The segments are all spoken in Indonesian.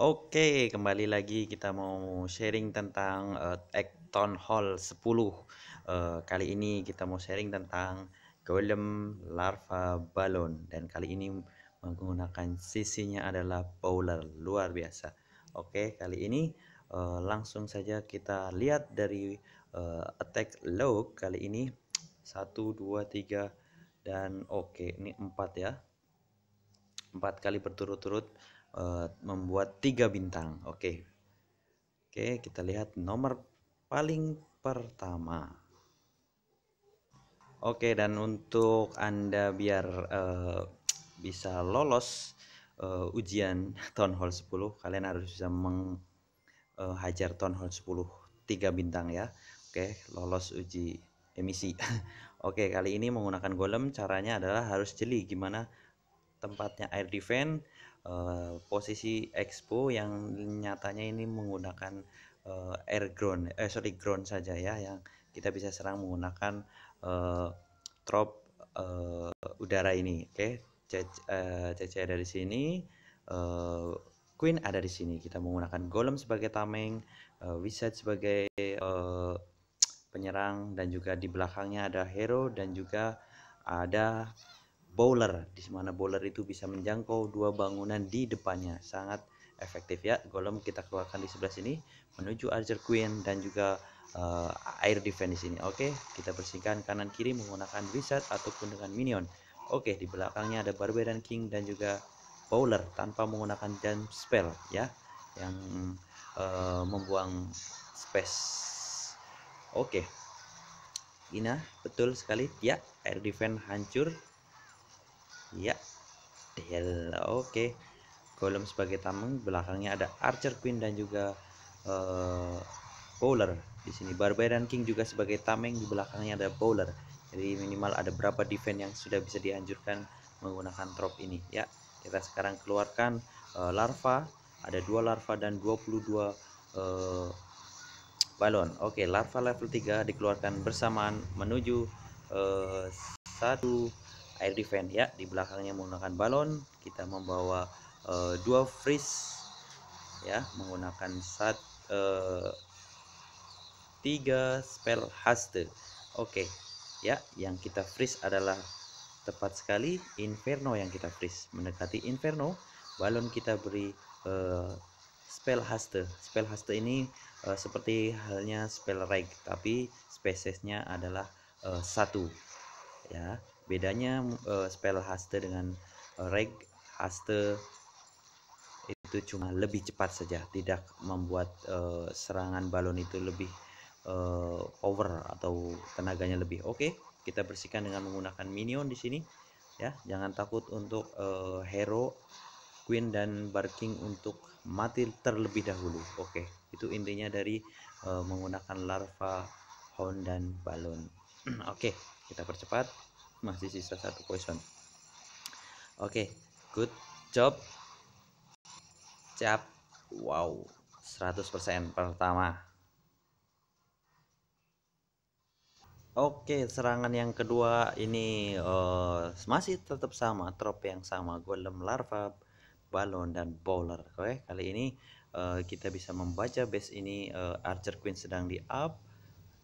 Oke, kembali lagi kita mau sharing tentang uh, eh, Acton Hall 10. Uh, eh, kali ini kita mau sharing tentang golem larva balon dan kali ini menggunakan sisinya adalah bowler luar biasa. Oke, kali ini uh, langsung saja kita lihat dari uh, attack log kali ini 1 2 3 dan oke, okay, ini 4 ya. empat kali berturut-turut Eh, membuat tiga bintang. Oke. Oke, kita lihat nomor paling pertama. Oke, dan untuk Anda biar uh, bisa lolos uh, ujian town hall 10, kalian harus bisa menghajar uh, town hall 10 tiga bintang ya. Oke, lolos uji emisi. Oke, kali ini menggunakan golem caranya adalah harus jeli gimana tempatnya air defense Eh, posisi expo yang nyatanya ini menggunakan uh, air ground eh sorry ground saja ya yang kita bisa serang menggunakan uh, trop uh, udara ini oke okay? CC, uh, ada di sini uh, Queen ada di sini kita menggunakan Golem sebagai tameng uh, Wizard sebagai uh, penyerang dan juga di belakangnya ada Hero dan juga ada bowler di mana bowler itu bisa menjangkau dua bangunan di depannya sangat efektif ya golem kita keluarkan di sebelah sini menuju archer queen dan juga uh, air defense di sini oke kita bersihkan kanan kiri menggunakan wizard ataupun dengan minion oke di belakangnya ada barbarian king dan juga bowler tanpa menggunakan dan spell ya yang uh, membuang space oke okay. Ina betul sekali ya air defense hancur ya Del oke okay. Golem sebagai tameng belakangnya ada Archer Queen dan juga uh, bowler di sini Barbarian King juga sebagai tameng di belakangnya ada bowler jadi minimal ada berapa defense yang sudah bisa dianjurkan menggunakan trop ini ya kita sekarang keluarkan uh, larva ada dua larva dan 22 uh, eh, balon oke okay, larva level 3 dikeluarkan bersamaan menuju uh, satu air defense ya di belakangnya menggunakan balon kita membawa uh, dua freeze ya menggunakan sat uh, tiga spell haste oke okay. ya yang kita freeze adalah tepat sekali inferno yang kita freeze mendekati inferno balon kita beri uh, spell haste spell haste ini uh, seperti halnya spell reg tapi spesiesnya adalah uh, satu ya bedanya uh, spell haste dengan uh, reg haste itu cuma lebih cepat saja tidak membuat uh, serangan balon itu lebih uh, over atau tenaganya lebih oke okay, kita bersihkan dengan menggunakan minion di sini ya jangan takut untuk uh, hero queen dan barking untuk mati terlebih dahulu oke okay, itu intinya dari uh, menggunakan larva hound dan balon oke okay, kita percepat masih sisa satu poison oke okay, good job cap wow 100% pertama Oke, okay, serangan yang kedua ini uh, masih tetap sama, trope yang sama, golem larva, balon dan bowler. Oke, okay, kali ini uh, kita bisa membaca base ini uh, Archer Queen sedang di up,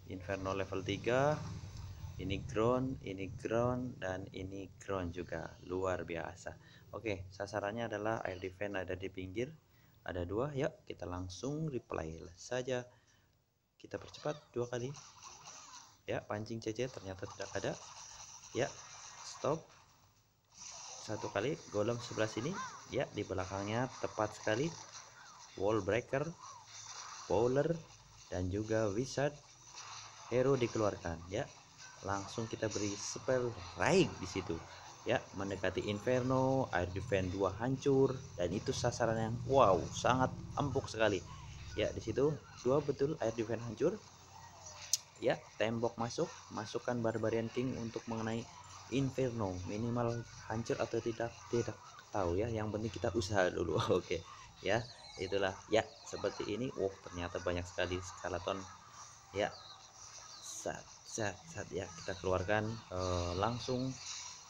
Inferno level 3, ini ground ini ground dan ini ground juga luar biasa oke sasarannya adalah air defense ada di pinggir ada dua ya kita langsung reply saja kita percepat dua kali ya pancing CC ternyata tidak ada ya stop satu kali golem sebelah sini ya di belakangnya tepat sekali wall breaker bowler dan juga wizard hero dikeluarkan ya langsung kita beri spell raid di situ ya mendekati inferno air defense 2 hancur dan itu sasaran yang wow sangat empuk sekali ya di situ dua betul air defense hancur ya tembok masuk masukkan barbarian king untuk mengenai inferno minimal hancur atau tidak tidak tahu ya yang penting kita usaha dulu oke ya itulah ya seperti ini wow ternyata banyak sekali skeleton ya satu saat, ya kita keluarkan eh, langsung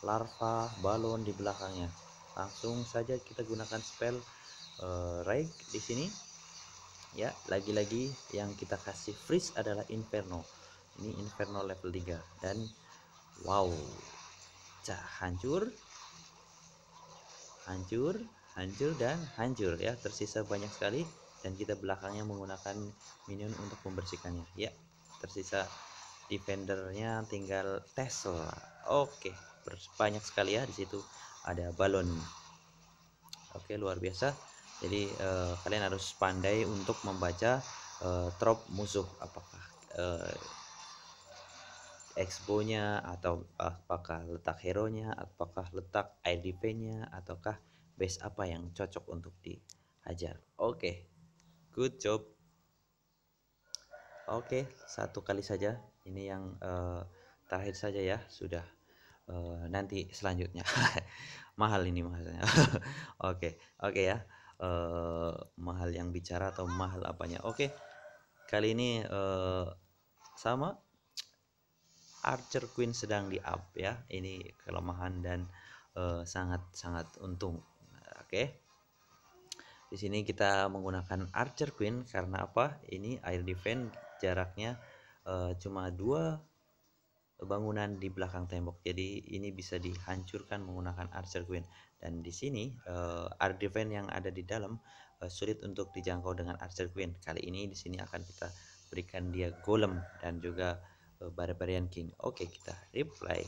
larva balon di belakangnya langsung saja kita gunakan spell eh, rake di sini ya lagi-lagi yang kita kasih freeze adalah inferno ini inferno level 3 dan wow cah hancur hancur hancur dan hancur ya tersisa banyak sekali dan kita belakangnya menggunakan minion untuk membersihkannya ya tersisa defendernya tinggal Tesla oke banyak sekali ya di situ ada balon oke luar biasa jadi eh, kalian harus pandai untuk membaca eh, trop musuh apakah eh, expo-nya atau apakah letak hero-nya apakah letak IDP-nya ataukah base apa yang cocok untuk dihajar oke good job oke okay, satu kali saja ini yang uh, terakhir saja ya sudah uh, nanti selanjutnya mahal ini mahalnya oke oke okay, okay ya uh, mahal yang bicara atau mahal apanya oke okay. kali ini uh, sama Archer Queen sedang di up ya ini kelemahan dan sangat-sangat uh, untung oke okay. di sini kita menggunakan Archer Queen karena apa ini air defense jaraknya uh, cuma dua bangunan di belakang tembok. Jadi ini bisa dihancurkan menggunakan Archer Queen. Dan di sini uh, eh, art defense yang ada di dalam uh, sulit untuk dijangkau dengan Archer Queen. Kali ini di sini akan kita berikan dia Golem dan juga uh, Barbarian King. Oke, kita reply.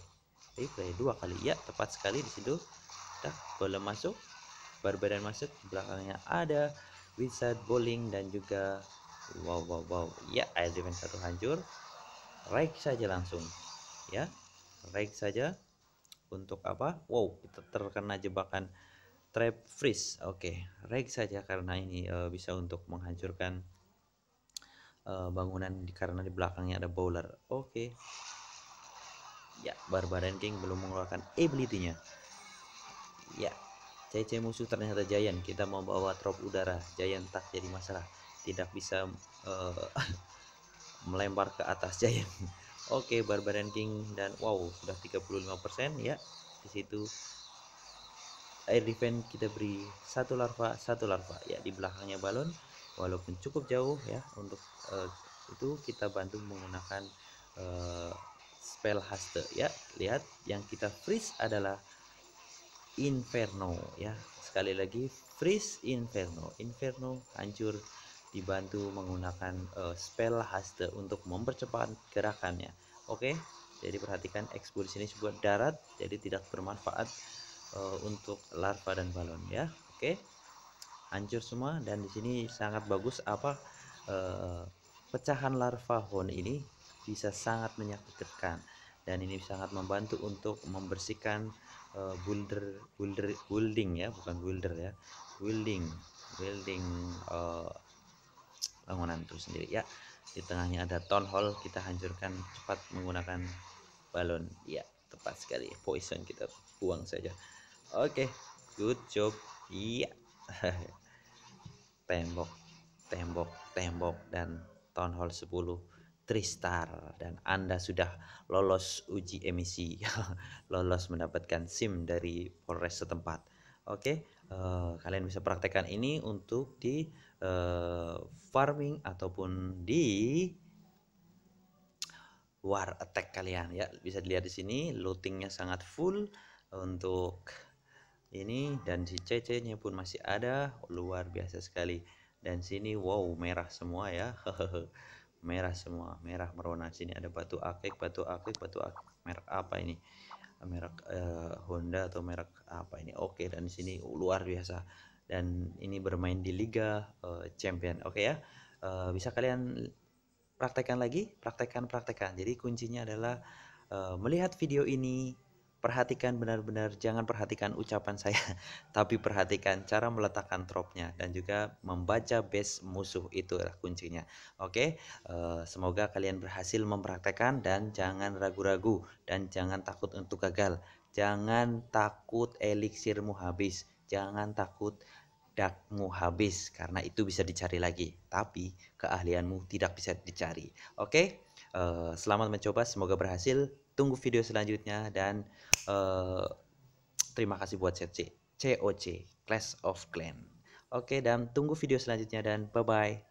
Reply dua kali. Ya, tepat sekali di situ. Tak Golem masuk, Barbarian masuk, belakangnya ada Wizard Bowling dan juga wow wow wow ya air elemen satu hancur raik saja langsung ya raik saja untuk apa wow kita terkena jebakan trap freeze oke raik saja karena ini uh, bisa untuk menghancurkan uh, bangunan karena di belakangnya ada bowler oke ya barbarian king belum mengeluarkan ability-nya ya CC musuh ternyata Giant kita mau bawa trop udara Giant tak jadi masalah tidak bisa uh, melempar ke atas ya oke okay, Barbarian King dan wow sudah 35% ya di situ air defense kita beri satu larva satu larva ya di belakangnya balon walaupun cukup jauh ya untuk uh, itu kita bantu menggunakan uh, spell haste ya lihat yang kita freeze adalah inferno ya sekali lagi freeze inferno inferno hancur dibantu menggunakan uh, spell haste untuk mempercepat gerakannya. Oke, okay? jadi perhatikan ekspor di sini sebuah darat, jadi tidak bermanfaat uh, untuk larva dan balon ya. Oke, okay? hancur semua dan di sini sangat bagus apa uh, pecahan larva hon ini bisa sangat menyakitkan dan ini sangat membantu untuk membersihkan uh, builder builder building ya bukan builder ya building building uh, bangunan itu sendiri ya di tengahnya ada town hall kita hancurkan cepat menggunakan balon ya tepat sekali poison kita buang saja oke okay, good job iya tembok tembok tembok dan town hall 10 Tristar dan Anda sudah lolos uji emisi lolos mendapatkan SIM dari Polres setempat oke okay, uh, eh, kalian bisa praktekkan ini untuk di uh, farming ataupun di war attack kalian ya bisa dilihat di sini lootingnya sangat full untuk ini dan si CC nya pun masih ada luar biasa sekali dan sini wow merah semua ya merah semua merah merona sini ada batu akik batu akik batu akik merek apa ini merek eh, Honda atau merek apa ini oke okay, dan sini luar biasa dan ini bermain di Liga uh, Champion. Oke okay ya. Uh, bisa kalian praktekkan lagi, praktekkan, praktekkan. Jadi kuncinya adalah uh, melihat video ini perhatikan benar-benar jangan perhatikan ucapan saya tapi perhatikan cara meletakkan tropnya dan juga membaca base musuh itu adalah kuncinya oke uh, semoga kalian berhasil mempraktekkan dan jangan ragu-ragu dan jangan takut untuk gagal jangan takut eliksirmu habis jangan takut dakmu habis karena itu bisa dicari lagi tapi keahlianmu tidak bisa dicari oke okay? uh, eh, selamat mencoba semoga berhasil tunggu video selanjutnya dan uh, terima kasih buat CC COC Class of Clan oke okay, dan tunggu video selanjutnya dan bye bye